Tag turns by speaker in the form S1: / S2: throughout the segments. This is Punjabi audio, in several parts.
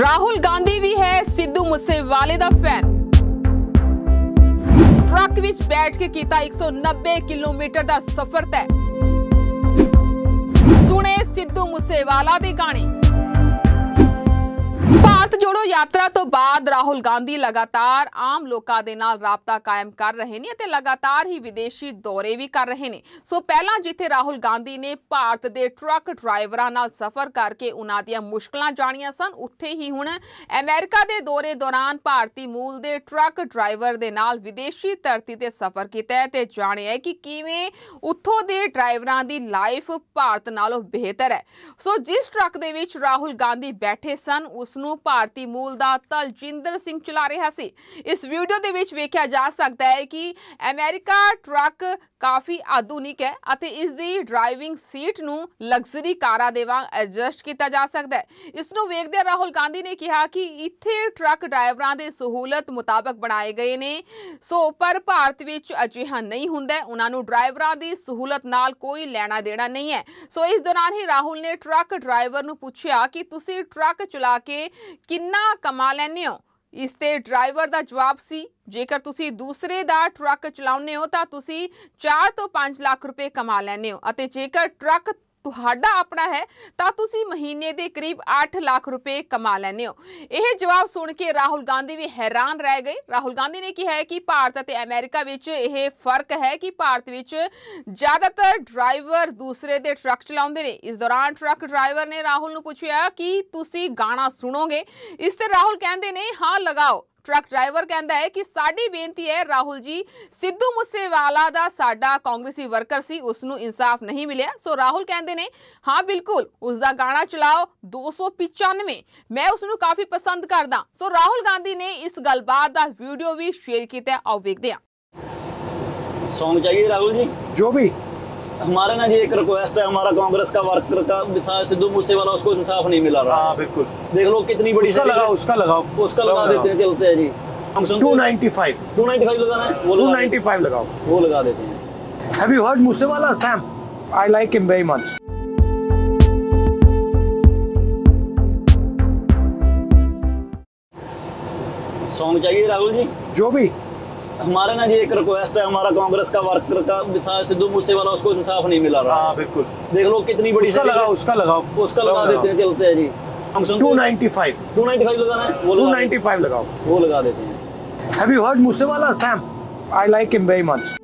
S1: ਰਾਹੁਲ ਗਾਂਧੀ ਵੀ ਹੈ ਸਿੱਧੂ ਮੂਸੇਵਾਲੇ ਦਾ ਫੈਨ ਟਰੱਕ ਵਿੱਚ ਬੈਠ ਕੇ ਕੀਤਾ 190 ਕਿਲੋਮੀਟਰ ਦਾ ਸਫ਼ਰ ਤੈ ਸੁਣੇ ਸਿੱਧੂ ਮੂਸੇਵਾਲਾ ਦੇ ਗਾਣੇ ਭਾਰਤ ਜੋੜੋ ਯਾਤਰਾ ਤੋਂ ਬਾਅਦ ਰਾਹੁਲ ਗਾਂਧੀ ਲਗਾਤਾਰ ਆਮ ਲੋਕਾਂ ਦੇ ਨਾਲ ਰਾਬਤਾ ਕਾਇਮ ਕਰ ਰਹੇ ਨੇ ਅਤੇ ਲਗਾਤਾਰ ਹੀ ਵਿਦੇਸ਼ੀ ਦੌਰੇ ਵੀ ਕਰ ਰਹੇ ਨੇ ਸੋ ਪਹਿਲਾਂ ਜਿੱਥੇ ਰਾਹੁਲ ਗਾਂਧੀ ਨੇ ਭਾਰਤ ਦੇ ਟਰੱਕ ਡਰਾਈਵਰਾਂ ਨਾਲ ਸਫ਼ਰ ਕਰਕੇ ਉਹਨਾਂ ਦੀਆਂ ਮੁਸ਼ਕਲਾਂ ਜਾਣੀਆਂ ਸਨ ਉੱਥੇ ਹੀ ਹੁਣ ਅਮਰੀਕਾ ਦੇ ਦੌਰੇ ਦੌਰਾਨ ਭਾਰਤੀ ਮੂਲ ਦੇ ਟਰੱਕ ਡਰਾਈਵਰ ਦੇ ਨਾਲ ਵਿਦੇਸ਼ੀ ਧਰਤੀ ਤੇ ਸਫ਼ਰ ਕੀਤਾ ਹੈ ਤੇ ਜਾਣਿਆ ਕਿ ਕਿਵੇਂ ਉੱਥੋਂ ਦੇ ਡਰਾਈਵਰਾਂ ਦੀ ਲਾਈਫ ਭਾਰਤ ਨਾਲੋਂ ਬਿਹਤਰ ਹੈ ਸੋ ਜਿਸ ਟਰੱਕ ਦੇ ਵਿੱਚ ਰਾਹੁਲ ਗਾਂਧੀ ਬੈਠੇ ਸਨ ਉਸ ਨੂੰ ਭਾਰਤੀ ਮੂਲ ਦਾ ਤਲਜਿੰਦਰ ਸਿੰਘ ਚਲਾ ਰਿਹਾ ਸੀ ਇਸ ਵੀਡੀਓ ਦੇ ਵਿੱਚ ਵੇਖਿਆ ਜਾ ਸਕਦਾ ਹੈ ਕਿ ਅਮਰੀਕਾ ਟਰੱਕ ਕਾਫੀ ਆਧੁਨਿਕ ਹੈ ਅਤੇ ਇਸ ਦੀ ਡਰਾਈਵਿੰਗ ਸੀਟ ਨੂੰ ਲਗਜ਼ਰੀ ਕਾਰਾਂ ਦੇ ਵਾਂਗ ਐਡਜਸਟ ਕੀਤਾ ਜਾ ਸਕਦਾ ਹੈ ਇਸ ਨੂੰ ਵੇਖਦੇ ਰਾਹੁਲ ਗਾਂਧੀ ਨੇ ਕਿਹਾ ਕਿ ਇੱਥੇ ਟਰੱਕ ਡਰਾਈਵਰਾਂ ਦੇ ਸਹੂਲਤ ਮੁਤਾਬਕ ਬਣਾਏ ਗਏ ਨੇ ਸੋ ਪਰ ਭਾਰਤ ਵਿੱਚ ਅਜਿਹਾ ਨਹੀਂ ਹੁੰਦਾ ਉਹਨਾਂ ਨੂੰ ਡਰਾਈਵਰਾਂ ਦੀ ਸਹੂਲਤ ਨਾਲ ਕੋਈ ਲੈਣਾ ਦੇਣਾ ਨਹੀਂ ਹੈ ਸੋ ਇਸ ਦੌਰਾਨ ਹੀ ਰਾਹੁਲ ਨੇ ਟਰੱਕ ਡਰਾਈਵਰ ਨੂੰ ਪੁੱਛਿਆ ਕਿ ਤੁਸੀਂ ਟਰੱਕ ਚਲਾ ਕੇ ਕਿੰਨਾ ਕਮਾ ਲੈਨੇ ਹੋ ਇਸ ਤੇ ਡਰਾਈਵਰ ਦਾ ਜਵਾਬ ਸੀ ਜੇਕਰ ਤੁਸੀਂ ਦੂਸਰੇ ਦਾ ਟਰੱਕ ਚਲਾਉਨੇ ਹੋ ਤਾਂ ਤੁਸੀਂ 4 ਤੋਂ 5 ਲੱਖ ਰੁਪਏ ਕਮਾ ਲੈਨੇ ਹੋ ਅਤੇ ਜੇਕਰ ਟਰੱਕ ਤੁਹਾਡਾ ਆਪਣਾ ਹੈ ਤਾਂ ਤੁਸੀਂ ਮਹੀਨੇ ਦੇ ਕਰੀਬ 8 ਲੱਖ ਰੁਪਏ ਕਮਾ ਲੈਣੇ ਹੋ ਇਹ ਜਵਾਬ ਸੁਣ ਕੇ ਰਾਹੁਲ ਗਾਂਧੀ ਵੀ ਹੈਰਾਨ ਰਹਿ ਗਏ ਰਾਹੁਲ ਗਾਂਧੀ ਨੇ ਕਿਹਾ ਕਿ ਭਾਰਤ ਅਤੇ ਅਮਰੀਕਾ ਵਿੱਚ ਇਹ ਫਰਕ ਹੈ ਕਿ ਭਾਰਤ ਵਿੱਚ ਜ਼ਿਆਦਾਤਰ ਡਰਾਈਵਰ ਦੂਸਰੇ ਦੇ ਟਰੱਕ ਚਲਾਉਂਦੇ ਨੇ ਇਸ ਦੌਰਾਨ ਟਰੱਕ ਡਰਾਈਵਰ ਨੇ ਰਾਹੁਲ ਨੂੰ ਪੁੱਛਿਆ ਕਿ ਤੁਸੀਂ ਗਾਣਾ ਸੁਣੋਗੇ ਇਸ ਤੇ ਰਾਹੁਲ ਕਹਿੰਦੇ ਨੇ ਹਾਂ ਲਗਾਓ ਟਰੱਕ ਡਰਾਈਵਰ ਕਹਿੰਦਾ ਹੈ ਕਿ ਸਾਡੀ ਬੇਨਤੀ ਹੈ ਰਾਹੁਲ ਜੀ ਸਿੱਧੂ ਮੂਸੇਵਾਲਾ ਦਾ ਸਾਡਾ ਕਾਂਗਰਸੀ ਵਰਕਰ ਸੀ ਉਸ ਨੂੰ ਇਨਸਾਫ ਨਹੀਂ ਮਿਲਿਆ ਸੋ ਰਾਹੁਲ ਕਹਿੰਦੇ ਨੇ ਹਾਂ ਬਿਲਕੁਲ ਉਸ ਦਾ ਗਾਣਾ ਚਲਾਓ 295 ਮੈਂ ਉਸ ਨੂੰ ਕਾਫੀ ਪਸੰਦ ਕਰਦਾ ਸੋ ਰਾਹੁਲ ਗਾਂਧੀ ਨੇ ਇਸ ਗੱਲਬਾਤ ਦਾ ਵੀਡੀਓ ਵੀ ਸ਼ੇਅਰ ਕੀਤਾ ਆਓ ਵੇਖਦੇ ਹਾਂ
S2: ਸੌਂਗ ਚਾਹੀਏ ਰਾਹੁਲ ਜੀ ਜੋ ਵੀ हमारे ना जी एक रिक्वेस्ट है हमारा कांग्रेस का वर्कर का था सिद्धू मूसे वाला उसको इंसाफ नहीं मिला रहा हाँ, बिल्कुल देख लो कितनी बड़ी उसका लगाओ उसका लगाओ उसका लगा देते हैं चलते हैं जी हम सुन 295 295 लगाना है वो 295 लगाओ वो लगा देते हैं have you heard Moose Wala same I like him very much song चाहिए राहुल जी जो भी हमारे ना जी एक रिक्वेस्ट है हमारा कांग्रेस का वर्कर का था सिद्धू मूसे वाला उसको इंसाफ नहीं मिला रहा हाँ, बिल्कुल देख लो कितनी बड़ी उसका लगाओ उसका लगाओ उसका लगा देते हैं चलते हैं जी हम सुन 295 295 लगाना है वो 295 लगाओ वो लगा देते हैं have you heard Moose Wala same I like him very much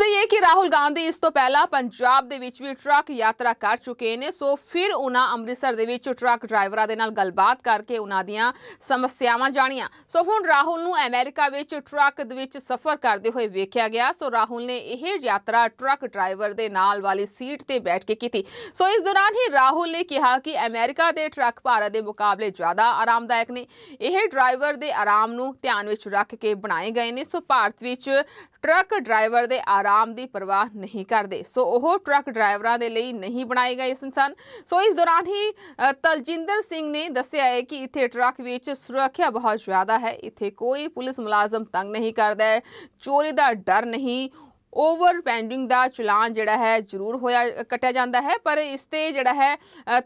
S1: ਦੱਸਦੇ ਕਿ ਰਾਹੁਲ ਗਾਂਧੀ ਇਸ ਤੋਂ ਪਹਿਲਾਂ ਪੰਜਾਬ ਦੇ ਵਿੱਚ ਵੀ ਟਰੱਕ ਯਾਤਰਾ ਕਰ ਚੁੱਕੇ ਨੇ ਸੋ ਫਿਰ ਉਹਨਾਂ ਅੰਮ੍ਰਿਤਸਰ ਦੇ ਵਿੱਚ ਟਰੱਕ ਡਰਾਈਵਰਾਂ ਦੇ ਨਾਲ ਗੱਲਬਾਤ ਕਰਕੇ ਉਹਨਾਂ ਦੀਆਂ ਸਮੱਸਿਆਵਾਂ ਜਾਣੀਆਂ ਸੋ ਹੁਣ ਰਾਹੁਲ ਨੂੰ ਅਮਰੀਕਾ ਵਿੱਚ ਟਰੱਕ ਦੇ ਵਿੱਚ ਸਫ਼ਰ ਕਰਦੇ ਹੋਏ ਵੇਖਿਆ ਗਿਆ ਸੋ ਰਾਹੁਲ ਨੇ ਇਹ ਯਾਤਰਾ ਟਰੱਕ ਡਰਾਈਵਰ ਦੇ ਨਾਲ ਵਾਲੀ ਸੀਟ ਤੇ ਬੈਠ ਕੇ ਕੀਤੀ ਸੋ ਇਸ ਦੌਰਾਨ ਹੀ ਰਾਹੁਲ ਨੇ ਕਿਹਾ ਕਿ ਅਮਰੀਕਾ ਦੇ ਟਰੱਕ ਭਾਰਤ ਦੇ ਮੁਕਾਬਲੇ ਜ਼ਿਆਦਾ ਆਰਾਮਦਾਇਕ ਨੇ ਇਹ ਡਰਾਈਵਰ ਦੇ ਆਰਾਮ ਨੂੰ ਧਿਆਨ ਵਿੱਚ ਰੱਖ ਕੇ ਬਣਾਏ ਗਏ ਨੇ ਸੋ ਭਾਰਤ ਵਿੱਚ ਟਰੱਕ ਡਰਾਈਵਰ ਦੇ ਆਰਾਮ ਦੀ ਪਰਵਾਹ ਨਹੀਂ ਕਰਦੇ ਸੋ ਉਹ ਟਰੱਕ ਡਰਾਈਵਰਾਂ ਦੇ ਲਈ ਨਹੀਂ ਬਣਾਏ ਗਏ ਸਨ ਸੋ ਇਸ ਦੌਰਾਨ ਹੀ ਤਲਜਿੰਦਰ ਸਿੰਘ ਨੇ ਦੱਸਿਆ ਹੈ ਕਿ ਇੱਥੇ ਟਰੱਕ ਵਿੱਚ ਸੁਰੱਖਿਆ ਬਹੁਤ ਜ਼ਿਆਦਾ ਹੈ ਇੱਥੇ ਕੋਈ ਪੁਲਿਸ ਮੁਲਾਜ਼ਮ ਤੰਗ ਨਹੀਂ ਕਰਦਾ ਚੋਰੀ ਦਾ ਡਰ ਨਹੀਂ ਓਵਰ ਪੈਂਡਿੰਗ ਦਾ ਚਲਾਨ ਜਿਹੜਾ ਹੈ ਜ਼ਰੂਰ ਹੋਇਆ ਕੱਟਿਆ ਜਾਂਦਾ ਹੈ ਪਰ ਇਸ ਤੇ ਜਿਹੜਾ ਹੈ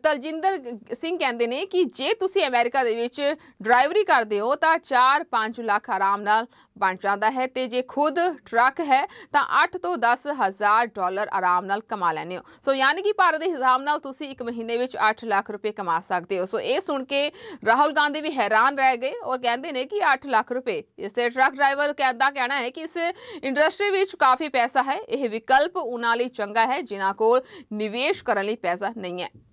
S1: ਤਲਜਿੰਦਰ ਸਿੰਘ ਕਹਿੰਦੇ ਨੇ ਕਿ ਜੇ ਤੁਸੀਂ ਅਮਰੀਕਾ ਦੇ ਵਿੱਚ ਡਰਾਈਵਰੀ ਕਰਦੇ ਹੋ ਤਾਂ 4-5 ਲੱਖ ਆਰਾਮ ਨਾਲ ਬਣ ਜਾਂਦਾ ਹੈ ਤੇ ਜੇ ਖੁਦ ਟਰੱਕ ਹੈ ਤਾਂ 8 ਤੋਂ 10 ਹਜ਼ਾਰ ਡਾਲਰ ਆਰਾਮ ਨਾਲ ਕਮਾ ਲੈਨੇ ਹੋ ਸੋ ਯਾਨੀ ਕਿ ਭਾਰਤ ਦੇ ਹਿਸਾਬ ਨਾਲ ਤੁਸੀਂ ਇੱਕ ਮਹੀਨੇ ਵਿੱਚ 8 ਲੱਖ ਰੁਪਏ ਕਮਾ ਸਕਦੇ ਹੋ ਸੋ ਇਹ ਸੁਣ ਕੇ ਰਾਹੁਲ ਗਾਂਧੀ ਵੀ ਹੈਰਾਨ ਰਹਿ ਗਏ ਔਰ ਕਹਿੰਦੇ ਨੇ ਕਿ 8 ਲੱਖ ਰੁਪਏ ਇਸ ਤੇ ਟਰੱਕ ਡਰਾਈਵਰ ਕਹਿੰਦਾ ਕਹਿਣਾ ਹੈ ਕਿ ਇਸ ਇੰਡਸਟਰੀ ਵਿੱਚ ਕਾਫੀ ਪੈਸਾ ਹੈ ਇਹ ਵਿਕਲਪ ਉਹਨਾਂ ਲਈ ਚੰਗਾ ਹੈ ਜਿਨ੍ਹਾਂ ਕੋਲ ਨਿਵੇਸ਼ ਕਰਨ ਲਈ ਪੈਸਾ ਨਹੀਂ ਹੈ